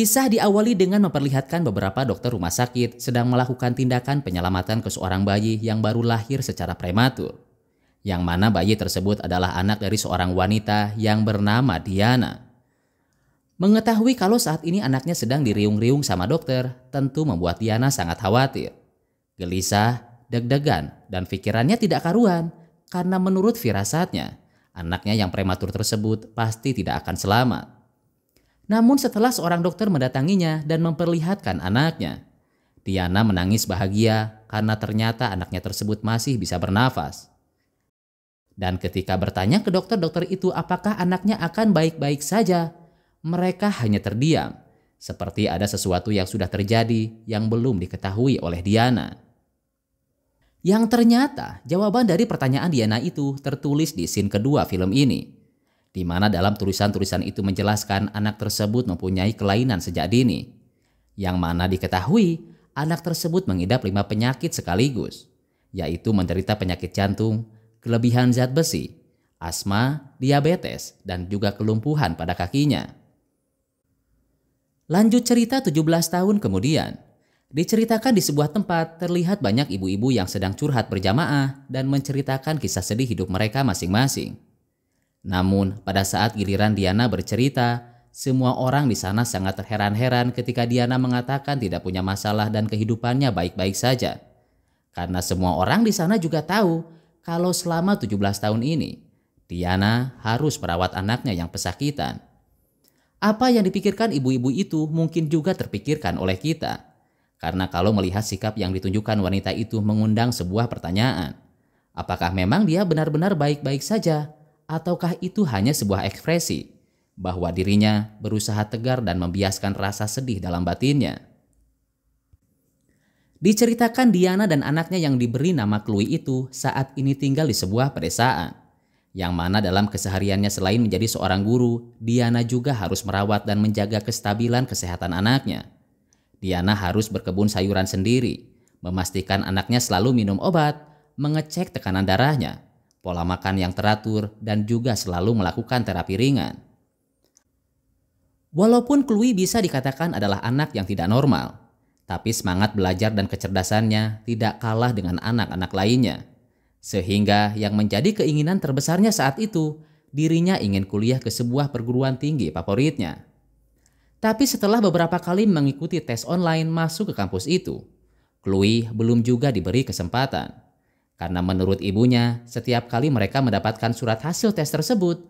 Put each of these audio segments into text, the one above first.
Kisah diawali dengan memperlihatkan beberapa dokter rumah sakit sedang melakukan tindakan penyelamatan ke seorang bayi yang baru lahir secara prematur. Yang mana bayi tersebut adalah anak dari seorang wanita yang bernama Diana. Mengetahui kalau saat ini anaknya sedang diriung-riung sama dokter, tentu membuat Diana sangat khawatir. Gelisah, deg-degan, dan pikirannya tidak karuan karena menurut firasatnya, anaknya yang prematur tersebut pasti tidak akan selamat. Namun setelah seorang dokter mendatanginya dan memperlihatkan anaknya, Tiana menangis bahagia karena ternyata anaknya tersebut masih bisa bernafas. Dan ketika bertanya ke dokter-dokter itu apakah anaknya akan baik-baik saja, mereka hanya terdiam, seperti ada sesuatu yang sudah terjadi yang belum diketahui oleh Diana. Yang ternyata jawaban dari pertanyaan Diana itu tertulis di scene kedua film ini di mana dalam tulisan-tulisan itu menjelaskan anak tersebut mempunyai kelainan sejak dini, yang mana diketahui anak tersebut mengidap lima penyakit sekaligus, yaitu menderita penyakit jantung, kelebihan zat besi, asma, diabetes, dan juga kelumpuhan pada kakinya. Lanjut cerita 17 tahun kemudian, diceritakan di sebuah tempat terlihat banyak ibu-ibu yang sedang curhat berjamaah dan menceritakan kisah sedih hidup mereka masing-masing. Namun, pada saat giliran Diana bercerita, semua orang di sana sangat terheran-heran ketika Diana mengatakan tidak punya masalah dan kehidupannya baik-baik saja. Karena semua orang di sana juga tahu kalau selama 17 tahun ini, Diana harus merawat anaknya yang pesakitan. Apa yang dipikirkan ibu-ibu itu mungkin juga terpikirkan oleh kita. Karena kalau melihat sikap yang ditunjukkan wanita itu mengundang sebuah pertanyaan. Apakah memang dia benar-benar baik-baik saja? ataukah itu hanya sebuah ekspresi bahwa dirinya berusaha tegar dan membiaskan rasa sedih dalam batinnya? Diceritakan Diana dan anaknya yang diberi nama Chloe itu saat ini tinggal di sebuah pedesaan. Yang mana dalam kesehariannya selain menjadi seorang guru, Diana juga harus merawat dan menjaga kestabilan kesehatan anaknya. Diana harus berkebun sayuran sendiri, memastikan anaknya selalu minum obat, mengecek tekanan darahnya, pola makan yang teratur, dan juga selalu melakukan terapi ringan. Walaupun Chloe bisa dikatakan adalah anak yang tidak normal, tapi semangat belajar dan kecerdasannya tidak kalah dengan anak-anak lainnya. Sehingga yang menjadi keinginan terbesarnya saat itu, dirinya ingin kuliah ke sebuah perguruan tinggi favoritnya. Tapi setelah beberapa kali mengikuti tes online masuk ke kampus itu, Chloe belum juga diberi kesempatan. Karena menurut ibunya, setiap kali mereka mendapatkan surat hasil tes tersebut,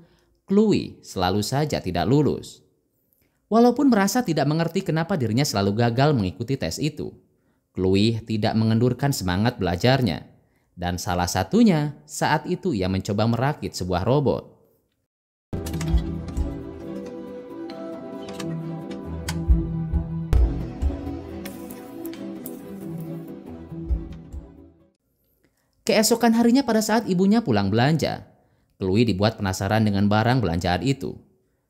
Chloe selalu saja tidak lulus. Walaupun merasa tidak mengerti kenapa dirinya selalu gagal mengikuti tes itu, Chloe tidak mengendurkan semangat belajarnya. Dan salah satunya, saat itu ia mencoba merakit sebuah robot. Keesokan harinya pada saat ibunya pulang belanja, Chloe dibuat penasaran dengan barang belanjaan itu.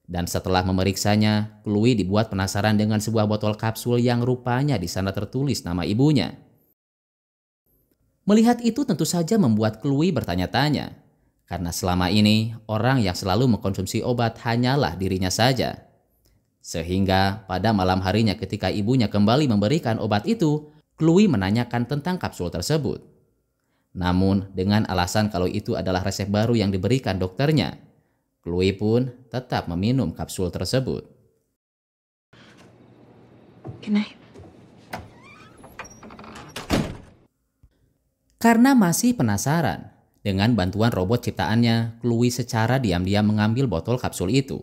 Dan setelah memeriksanya, Chloe dibuat penasaran dengan sebuah botol kapsul yang rupanya di sana tertulis nama ibunya. Melihat itu tentu saja membuat Chloe bertanya-tanya. Karena selama ini, orang yang selalu mengkonsumsi obat hanyalah dirinya saja. Sehingga pada malam harinya ketika ibunya kembali memberikan obat itu, Chloe menanyakan tentang kapsul tersebut. Namun dengan alasan kalau itu adalah resep baru yang diberikan dokternya, Chloe pun tetap meminum kapsul tersebut. Karena masih penasaran, dengan bantuan robot ciptaannya, Chloe secara diam-diam mengambil botol kapsul itu.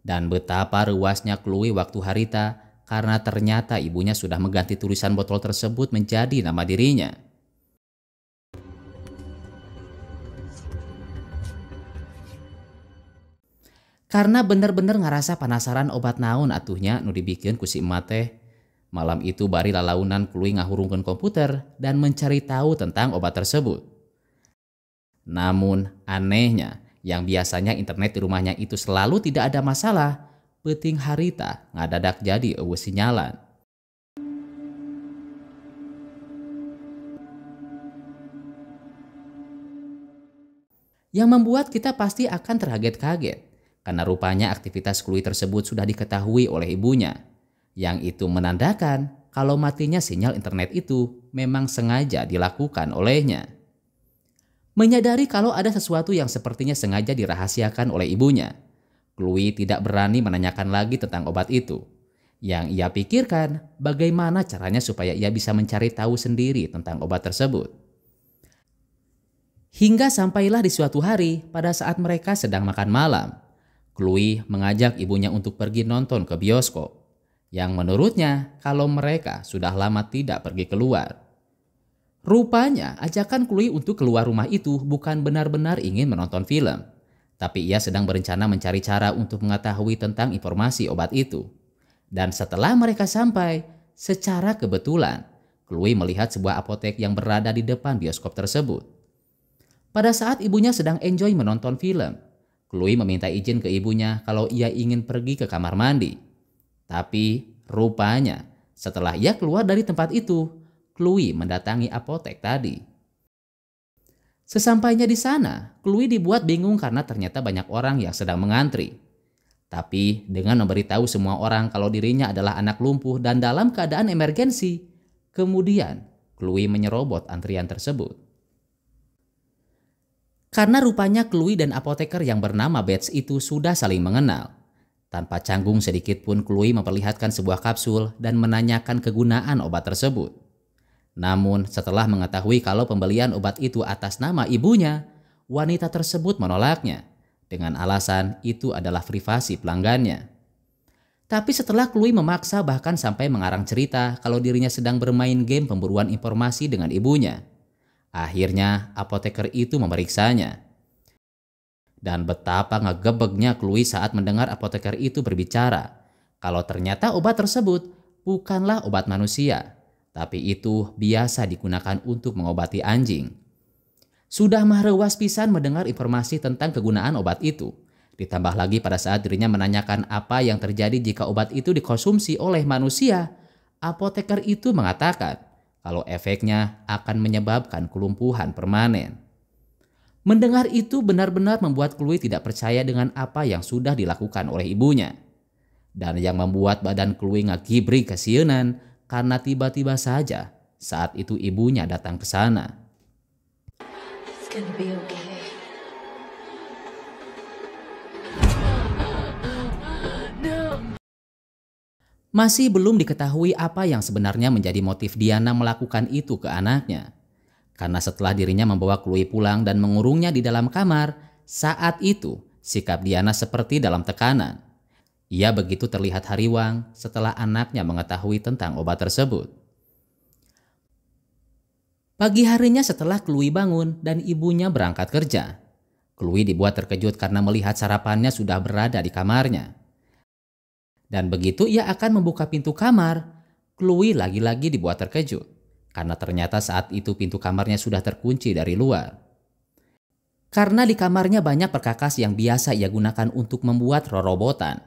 Dan betapa ruasnya Chloe waktu Harita karena ternyata ibunya sudah mengganti tulisan botol tersebut menjadi nama dirinya. Karena bener-bener ngerasa penasaran obat naon atuhnya nu dibikin ku si emate. Malam itu bari lalaunan kului ngahurungkan komputer dan mencari tahu tentang obat tersebut. Namun anehnya, yang biasanya internet di rumahnya itu selalu tidak ada masalah, peting harita ngadadak jadi ewe sinyalan. Yang membuat kita pasti akan terkaget-kaget karena rupanya aktivitas Chloe tersebut sudah diketahui oleh ibunya, yang itu menandakan kalau matinya sinyal internet itu memang sengaja dilakukan olehnya. Menyadari kalau ada sesuatu yang sepertinya sengaja dirahasiakan oleh ibunya, Chloe tidak berani menanyakan lagi tentang obat itu. Yang ia pikirkan, bagaimana caranya supaya ia bisa mencari tahu sendiri tentang obat tersebut. Hingga sampailah di suatu hari pada saat mereka sedang makan malam, Chloe mengajak ibunya untuk pergi nonton ke bioskop, yang menurutnya kalau mereka sudah lama tidak pergi keluar. Rupanya ajakan Chloe untuk keluar rumah itu bukan benar-benar ingin menonton film, tapi ia sedang berencana mencari cara untuk mengetahui tentang informasi obat itu. Dan setelah mereka sampai, secara kebetulan, Chloe melihat sebuah apotek yang berada di depan bioskop tersebut. Pada saat ibunya sedang enjoy menonton film, Chloe meminta izin ke ibunya kalau ia ingin pergi ke kamar mandi. Tapi rupanya setelah ia keluar dari tempat itu, Chloe mendatangi apotek tadi. Sesampainya di sana, Chloe dibuat bingung karena ternyata banyak orang yang sedang mengantri. Tapi dengan memberitahu semua orang kalau dirinya adalah anak lumpuh dan dalam keadaan emergensi, kemudian Chloe menyerobot antrian tersebut. Karena rupanya Chloe dan apoteker yang bernama Bates itu sudah saling mengenal. Tanpa canggung sedikit pun Chloe memperlihatkan sebuah kapsul dan menanyakan kegunaan obat tersebut. Namun setelah mengetahui kalau pembelian obat itu atas nama ibunya, wanita tersebut menolaknya dengan alasan itu adalah privasi pelanggannya. Tapi setelah Chloe memaksa bahkan sampai mengarang cerita kalau dirinya sedang bermain game pemburuan informasi dengan ibunya – Akhirnya apoteker itu memeriksanya. Dan betapa ngegebegnya Chloe saat mendengar apoteker itu berbicara. Kalau ternyata obat tersebut bukanlah obat manusia, tapi itu biasa digunakan untuk mengobati anjing. Sudah mahrewas pisan mendengar informasi tentang kegunaan obat itu. Ditambah lagi pada saat dirinya menanyakan apa yang terjadi jika obat itu dikonsumsi oleh manusia, apoteker itu mengatakan, kalau efeknya akan menyebabkan kelumpuhan permanen. Mendengar itu benar-benar membuat Chloe tidak percaya dengan apa yang sudah dilakukan oleh ibunya. Dan yang membuat badan Chloe ngakibri kesianan karena tiba-tiba saja saat itu ibunya datang ke sana. It's gonna be Masih belum diketahui apa yang sebenarnya menjadi motif Diana melakukan itu ke anaknya. Karena setelah dirinya membawa Chloe pulang dan mengurungnya di dalam kamar, saat itu sikap Diana seperti dalam tekanan. Ia begitu terlihat hariwang setelah anaknya mengetahui tentang obat tersebut. Pagi harinya setelah Chloe bangun dan ibunya berangkat kerja, Chloe dibuat terkejut karena melihat sarapannya sudah berada di kamarnya. Dan begitu ia akan membuka pintu kamar, Chloe lagi-lagi dibuat terkejut karena ternyata saat itu pintu kamarnya sudah terkunci dari luar. Karena di kamarnya banyak perkakas yang biasa ia gunakan untuk membuat rorobotan.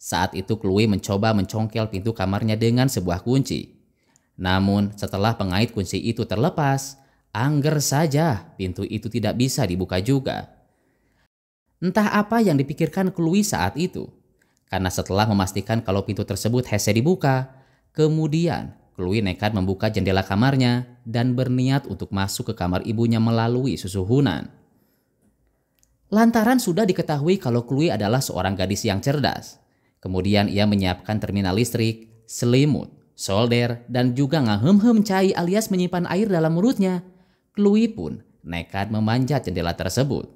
Saat itu Chloe mencoba mencongkel pintu kamarnya dengan sebuah kunci. Namun setelah pengait kunci itu terlepas, angger saja pintu itu tidak bisa dibuka juga. Entah apa yang dipikirkan Chloe saat itu. Karena setelah memastikan kalau pintu tersebut Hese dibuka, kemudian Chloe nekat membuka jendela kamarnya dan berniat untuk masuk ke kamar ibunya melalui susuhunan. Lantaran sudah diketahui kalau Chloe adalah seorang gadis yang cerdas. Kemudian ia menyiapkan terminal listrik, selimut, solder, dan juga ngahem-hem cai alias menyimpan air dalam mulutnya. Chloe pun nekat memanjat jendela tersebut.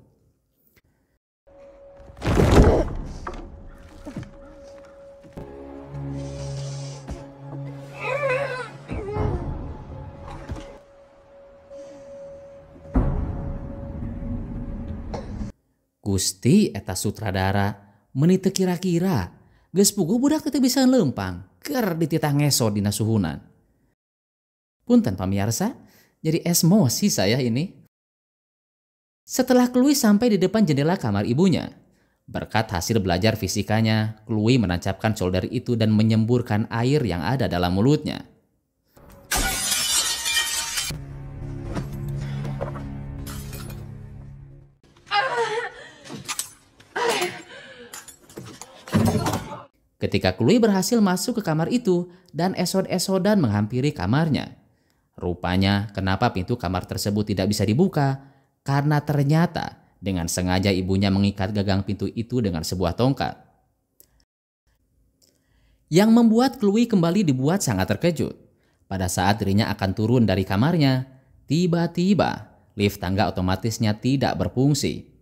Gusti eta sutradara menit kira-kira geus pugu budak teu bisa lempang ker dititah ngeso dina suhunan. Punten pamiarsa, jadi esmo esmosi saya ini. Setelah Chloe sampai di depan jendela kamar ibunya, berkat hasil belajar fisikanya, Chloe menancapkan solder itu dan menyemburkan air yang ada dalam mulutnya. Ketika Chloe berhasil masuk ke kamar itu dan esod-esodan menghampiri kamarnya. Rupanya kenapa pintu kamar tersebut tidak bisa dibuka? Karena ternyata dengan sengaja ibunya mengikat gagang pintu itu dengan sebuah tongkat. Yang membuat Chloe kembali dibuat sangat terkejut. Pada saat dirinya akan turun dari kamarnya, tiba-tiba lift tangga otomatisnya tidak berfungsi.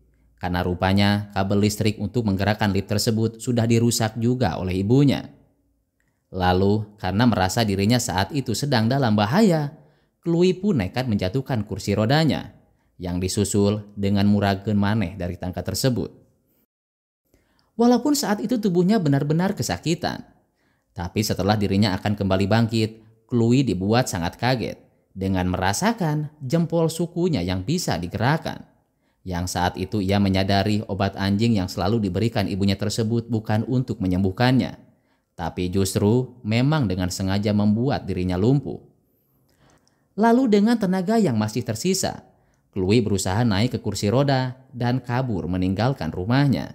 Karena rupanya kabel listrik untuk menggerakkan lift tersebut sudah dirusak juga oleh ibunya. Lalu, karena merasa dirinya saat itu sedang dalam bahaya, Chloe pun nekat menjatuhkan kursi rodanya yang disusul dengan muragen maneh dari tangka tersebut. Walaupun saat itu tubuhnya benar-benar kesakitan, tapi setelah dirinya akan kembali bangkit, Chloe dibuat sangat kaget dengan merasakan jempol sukunya yang bisa digerakkan yang saat itu ia menyadari obat anjing yang selalu diberikan ibunya tersebut bukan untuk menyembuhkannya, tapi justru memang dengan sengaja membuat dirinya lumpuh. Lalu dengan tenaga yang masih tersisa, Chloe berusaha naik ke kursi roda dan kabur meninggalkan rumahnya.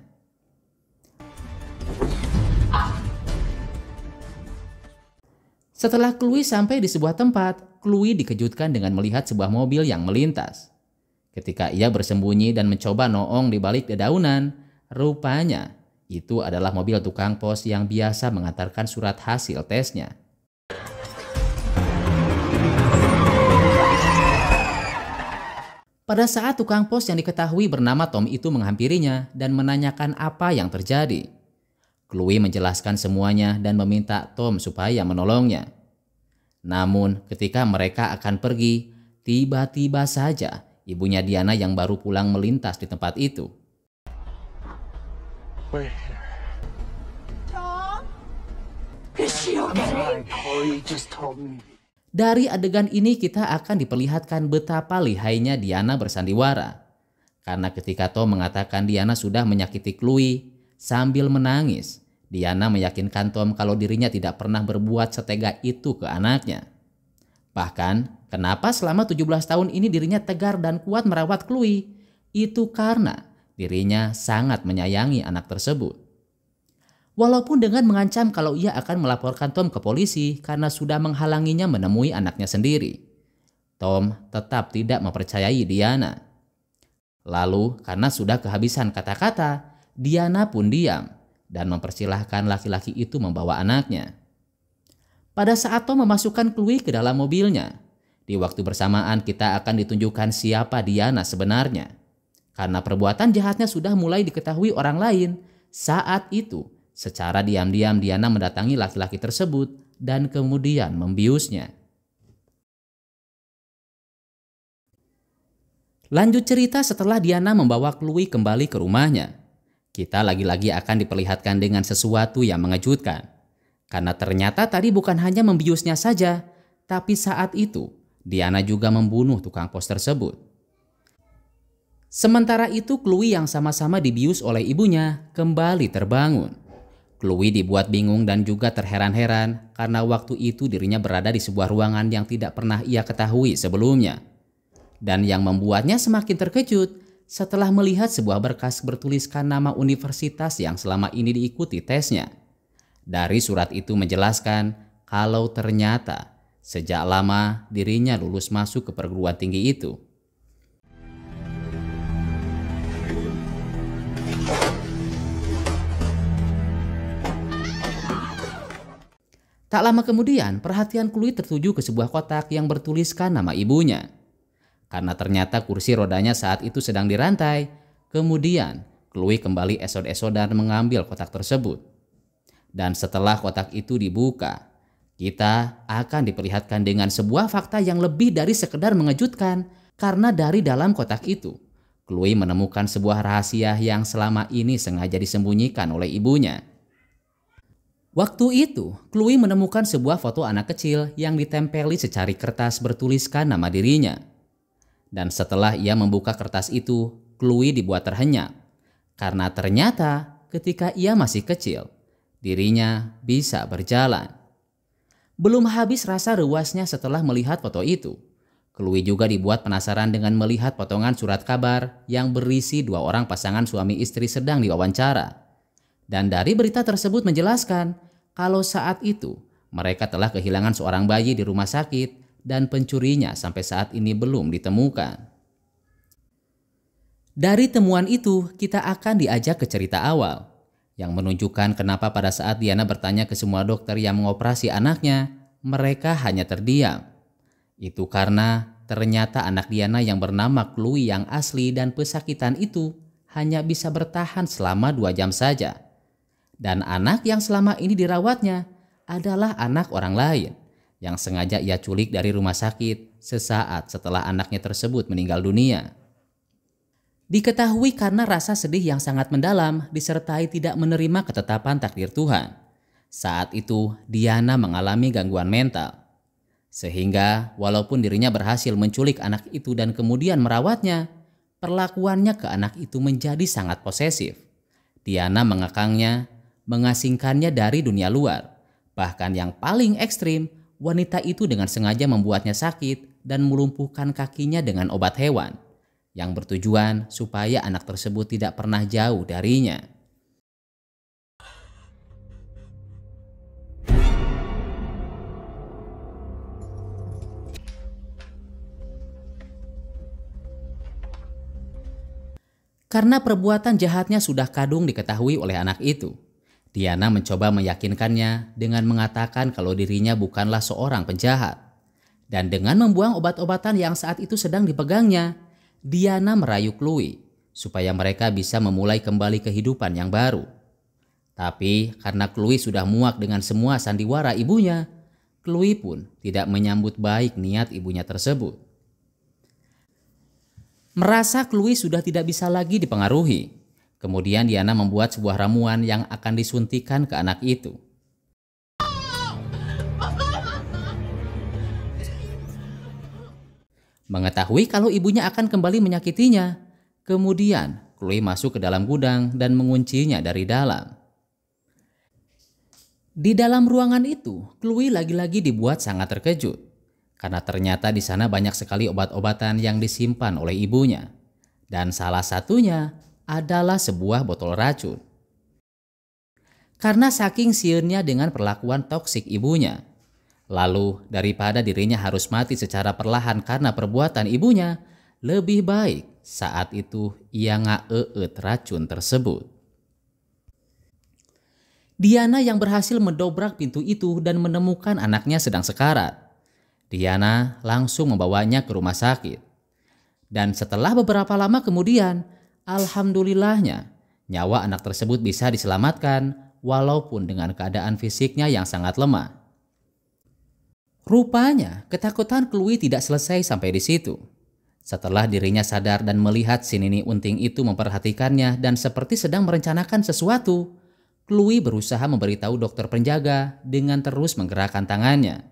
Setelah Chloe sampai di sebuah tempat, Chloe dikejutkan dengan melihat sebuah mobil yang melintas. Ketika ia bersembunyi dan mencoba noong di balik dedaunan, rupanya itu adalah mobil tukang pos yang biasa mengantarkan surat hasil tesnya. Pada saat tukang pos yang diketahui bernama Tom itu menghampirinya dan menanyakan apa yang terjadi. Chloe menjelaskan semuanya dan meminta Tom supaya menolongnya. Namun ketika mereka akan pergi, tiba-tiba saja ibunya Diana yang baru pulang melintas di tempat itu. Dari adegan ini kita akan diperlihatkan betapa lihainya Diana bersandiwara. Karena ketika Tom mengatakan Diana sudah menyakiti Chloe sambil menangis, Diana meyakinkan Tom kalau dirinya tidak pernah berbuat setega itu ke anaknya. Bahkan, Kenapa selama 17 tahun ini dirinya tegar dan kuat merawat Chloe? Itu karena dirinya sangat menyayangi anak tersebut. Walaupun dengan mengancam kalau ia akan melaporkan Tom ke polisi karena sudah menghalanginya menemui anaknya sendiri. Tom tetap tidak mempercayai Diana. Lalu karena sudah kehabisan kata-kata, Diana pun diam dan mempersilahkan laki-laki itu membawa anaknya. Pada saat Tom memasukkan Chloe ke dalam mobilnya, di waktu bersamaan kita akan ditunjukkan siapa Diana sebenarnya. Karena perbuatan jahatnya sudah mulai diketahui orang lain. Saat itu, secara diam-diam Diana mendatangi laki-laki tersebut dan kemudian membiusnya. Lanjut cerita setelah Diana membawa Chloe kembali ke rumahnya. Kita lagi-lagi akan diperlihatkan dengan sesuatu yang mengejutkan. Karena ternyata tadi bukan hanya membiusnya saja, tapi saat itu Diana juga membunuh tukang pos tersebut. Sementara itu Chloe yang sama-sama dibius oleh ibunya kembali terbangun. Chloe dibuat bingung dan juga terheran-heran karena waktu itu dirinya berada di sebuah ruangan yang tidak pernah ia ketahui sebelumnya. Dan yang membuatnya semakin terkejut setelah melihat sebuah berkas bertuliskan nama universitas yang selama ini diikuti tesnya. Dari surat itu menjelaskan kalau ternyata Sejak lama dirinya lulus masuk ke perguruan tinggi itu. Tak lama kemudian, perhatian Chloe tertuju ke sebuah kotak yang bertuliskan nama ibunya. Karena ternyata kursi rodanya saat itu sedang dirantai, kemudian Chloe kembali esod-esodan mengambil kotak tersebut. Dan setelah kotak itu dibuka, kita akan diperlihatkan dengan sebuah fakta yang lebih dari sekedar mengejutkan karena dari dalam kotak itu, Chloe menemukan sebuah rahasia yang selama ini sengaja disembunyikan oleh ibunya. Waktu itu, Chloe menemukan sebuah foto anak kecil yang ditempeli secari kertas bertuliskan nama dirinya. Dan setelah ia membuka kertas itu, Chloe dibuat terhenyak. Karena ternyata ketika ia masih kecil, dirinya bisa berjalan. Belum habis rasa ruasnya setelah melihat foto itu. Chloe juga dibuat penasaran dengan melihat potongan surat kabar yang berisi dua orang pasangan suami istri sedang diwawancara. Dan dari berita tersebut menjelaskan kalau saat itu mereka telah kehilangan seorang bayi di rumah sakit dan pencurinya sampai saat ini belum ditemukan. Dari temuan itu, kita akan diajak ke cerita awal, yang menunjukkan kenapa pada saat Diana bertanya ke semua dokter yang mengoperasi anaknya, mereka hanya terdiam. Itu karena ternyata anak Diana yang bernama Chloe yang asli dan pesakitan itu hanya bisa bertahan selama dua jam saja. Dan anak yang selama ini dirawatnya adalah anak orang lain yang sengaja ia culik dari rumah sakit sesaat setelah anaknya tersebut meninggal dunia. Diketahui karena rasa sedih yang sangat mendalam disertai tidak menerima ketetapan takdir Tuhan. Saat itu Diana mengalami gangguan mental. Sehingga walaupun dirinya berhasil menculik anak itu dan kemudian merawatnya, perlakuannya ke anak itu menjadi sangat posesif. Diana mengekangnya, mengasingkannya dari dunia luar. Bahkan yang paling ekstrim, wanita itu dengan sengaja membuatnya sakit dan melumpuhkan kakinya dengan obat hewan yang bertujuan supaya anak tersebut tidak pernah jauh darinya. Karena perbuatan jahatnya sudah kadung diketahui oleh anak itu, Diana mencoba meyakinkannya dengan mengatakan kalau dirinya bukanlah seorang penjahat. Dan dengan membuang obat-obatan yang saat itu sedang dipegangnya, Diana merayu Chloe supaya mereka bisa memulai kembali kehidupan yang baru. Tapi karena Chloe sudah muak dengan semua sandiwara ibunya, Chloe pun tidak menyambut baik niat ibunya tersebut. Merasa Chloe sudah tidak bisa lagi dipengaruhi, kemudian Diana membuat sebuah ramuan yang akan disuntikan ke anak itu. mengetahui kalau ibunya akan kembali menyakitinya. Kemudian, Chloe masuk ke dalam gudang dan menguncinya dari dalam. Di dalam ruangan itu, Chloe lagi-lagi dibuat sangat terkejut karena ternyata di sana banyak sekali obat-obatan yang disimpan oleh ibunya. Dan salah satunya adalah sebuah botol racun. Karena saking siurnya dengan perlakuan toksik ibunya, Lalu, daripada dirinya harus mati secara perlahan karena perbuatan ibunya, lebih baik saat itu ia ngaeet racun tersebut. Diana yang berhasil mendobrak pintu itu dan menemukan anaknya sedang sekarat. Diana langsung membawanya ke rumah sakit. Dan setelah beberapa lama kemudian, alhamdulillahnya, nyawa anak tersebut bisa diselamatkan walaupun dengan keadaan fisiknya yang sangat lemah. Rupanya, ketakutan Chloe tidak selesai sampai di situ. Setelah dirinya sadar dan melihat si Nini Unting itu memperhatikannya dan seperti sedang merencanakan sesuatu, Chloe berusaha memberitahu dokter penjaga dengan terus menggerakkan tangannya.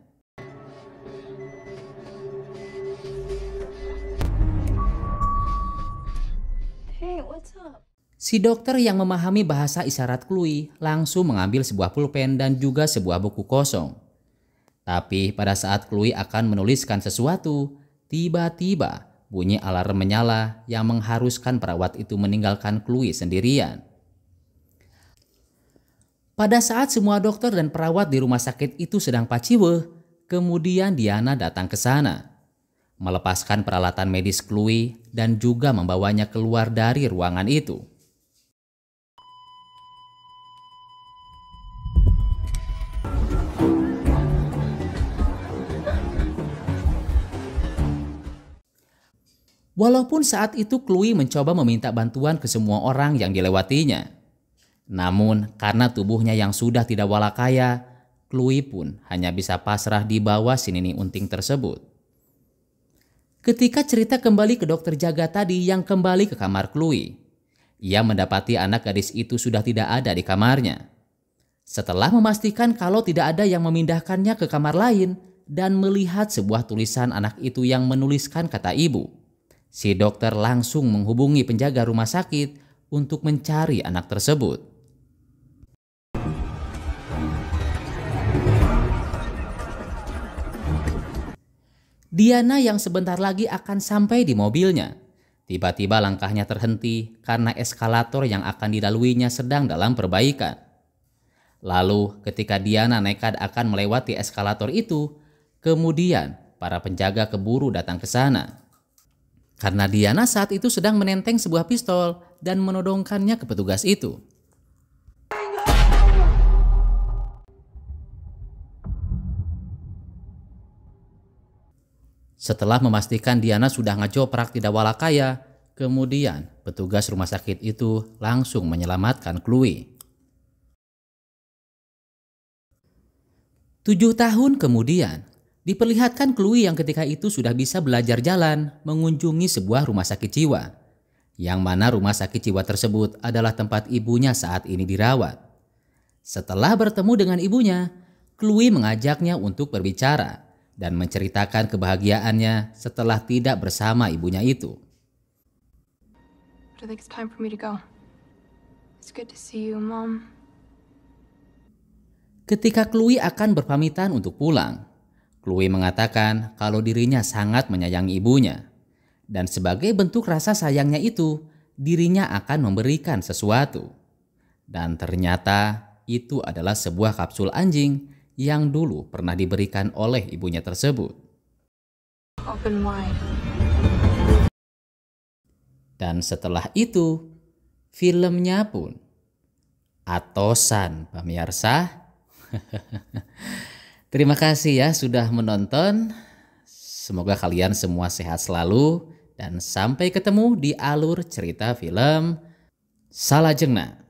Si dokter yang memahami bahasa isyarat Chloe langsung mengambil sebuah pulpen dan juga sebuah buku kosong. Tapi pada saat Chloe akan menuliskan sesuatu, tiba-tiba bunyi alarm menyala yang mengharuskan perawat itu meninggalkan Chloe sendirian. Pada saat semua dokter dan perawat di rumah sakit itu sedang paciwe, kemudian Diana datang ke sana. Melepaskan peralatan medis Chloe dan juga membawanya keluar dari ruangan itu. Walaupun saat itu Chloe mencoba meminta bantuan ke semua orang yang dilewatinya. Namun karena tubuhnya yang sudah tidak walakaya, Chloe pun hanya bisa pasrah di bawah si Nini Unting tersebut. Ketika cerita kembali ke dokter jaga tadi yang kembali ke kamar Chloe, ia mendapati anak gadis itu sudah tidak ada di kamarnya. Setelah memastikan kalau tidak ada yang memindahkannya ke kamar lain dan melihat sebuah tulisan anak itu yang menuliskan kata ibu, Si dokter langsung menghubungi penjaga rumah sakit untuk mencari anak tersebut. Diana yang sebentar lagi akan sampai di mobilnya. Tiba-tiba langkahnya terhenti karena eskalator yang akan dilaluinya sedang dalam perbaikan. Lalu ketika Diana nekat akan melewati eskalator itu, kemudian para penjaga keburu datang ke sana. Karena Diana saat itu sedang menenteng sebuah pistol dan menodongkannya ke petugas itu. Setelah memastikan Diana sudah ngejoprak tidak kaya, kemudian petugas rumah sakit itu langsung menyelamatkan Chloe. Tujuh tahun kemudian, Diperlihatkan Chloe yang ketika itu sudah bisa belajar jalan mengunjungi sebuah rumah sakit jiwa. Yang mana rumah sakit jiwa tersebut adalah tempat ibunya saat ini dirawat. Setelah bertemu dengan ibunya, Chloe mengajaknya untuk berbicara dan menceritakan kebahagiaannya setelah tidak bersama ibunya itu. Ketika Chloe akan berpamitan untuk pulang, Chloe mengatakan kalau dirinya sangat menyayangi ibunya. Dan sebagai bentuk rasa sayangnya itu, dirinya akan memberikan sesuatu. Dan ternyata itu adalah sebuah kapsul anjing yang dulu pernah diberikan oleh ibunya tersebut. Open wide. Dan setelah itu, filmnya pun atosan pemirsa. Terima kasih ya sudah menonton. Semoga kalian semua sehat selalu dan sampai ketemu di alur cerita film Salajengna.